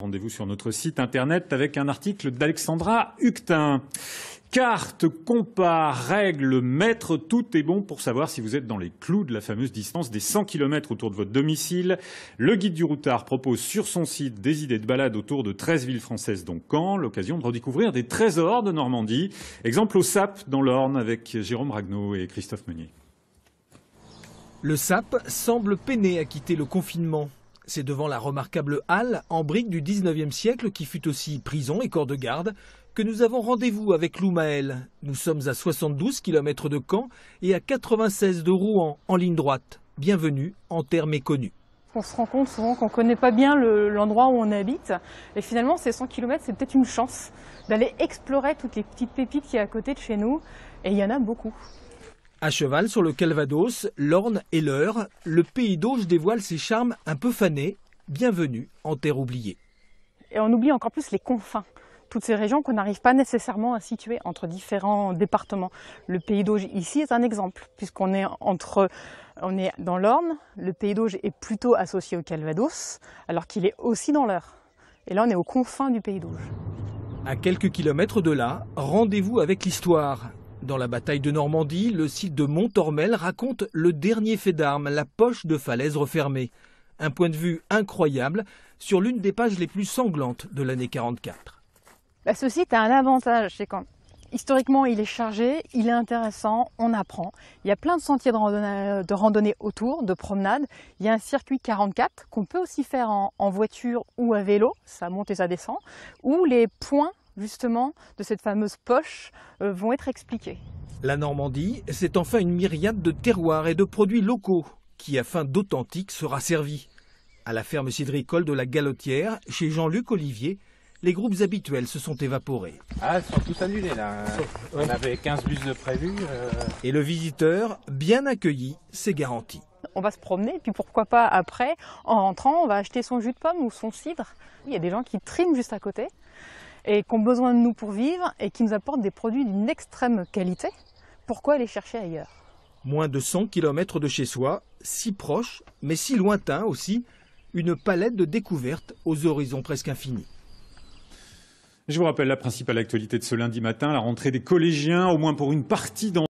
Rendez-vous sur notre site internet avec un article d'Alexandra Huctin. Carte, compas, règles, maître, tout est bon pour savoir si vous êtes dans les clous de la fameuse distance des 100 km autour de votre domicile. Le guide du routard propose sur son site des idées de balade autour de 13 villes françaises, dont Caen, l'occasion de redécouvrir des trésors de Normandie. Exemple au SAP dans l'Orne avec Jérôme Ragnaud et Christophe Meunier. Le SAP semble peiner à quitter le confinement. C'est devant la remarquable halle en brique du 19e siècle, qui fut aussi prison et corps de garde, que nous avons rendez-vous avec Lou Nous sommes à 72 km de Caen et à 96 de Rouen, en ligne droite. Bienvenue en terre méconnue. On se rend compte souvent qu'on ne connaît pas bien l'endroit où on habite. Et finalement, ces 100 km, c'est peut-être une chance d'aller explorer toutes les petites pépites qu'il y a à côté de chez nous. Et il y en a beaucoup. À cheval sur le Calvados, l'Orne et l'Eure, le pays d'Auge dévoile ses charmes un peu fanés. Bienvenue en terre oubliée. Et on oublie encore plus les confins toutes ces régions qu'on n'arrive pas nécessairement à situer entre différents départements. Le Pays d'Auge ici est un exemple, puisqu'on est entre, on est dans l'Orne, le Pays d'Auge est plutôt associé au Calvados, alors qu'il est aussi dans l'Eure. Et là, on est aux confins du Pays d'Auge. À quelques kilomètres de là, rendez-vous avec l'histoire. Dans la bataille de Normandie, le site de Montormel raconte le dernier fait d'armes, la poche de falaise refermée. Un point de vue incroyable sur l'une des pages les plus sanglantes de l'année 44. ce site a un avantage, c'est historiquement il est chargé, il est intéressant, on apprend. Il y a plein de sentiers de randonnée, autour, de promenades. Il y a un circuit 44 qu'on peut aussi faire en, voiture ou à vélo, ça monte et ça descend, Ou les points justement de cette fameuse poche euh, vont être expliquées. La Normandie, c'est enfin une myriade de terroirs et de produits locaux qui, afin fin d'authentique, sera servi. À la ferme cidricole de la Galotière, chez Jean-Luc Olivier, les groupes habituels se sont évaporés. Ah, ils sont tous annulés là. Hein. On avait 15 bus de prévu. Euh. Et le visiteur, bien accueilli, c'est garanti. On va se promener, puis pourquoi pas après, en rentrant, on va acheter son jus de pomme ou son cidre. Il y a des gens qui triment juste à côté et qui ont besoin de nous pour vivre et qui nous apportent des produits d'une extrême qualité, pourquoi aller chercher ailleurs Moins de 100 km de chez soi, si proche, mais si lointain aussi, une palette de découvertes aux horizons presque infinis. Je vous rappelle la principale actualité de ce lundi matin, la rentrée des collégiens, au moins pour une partie d'entre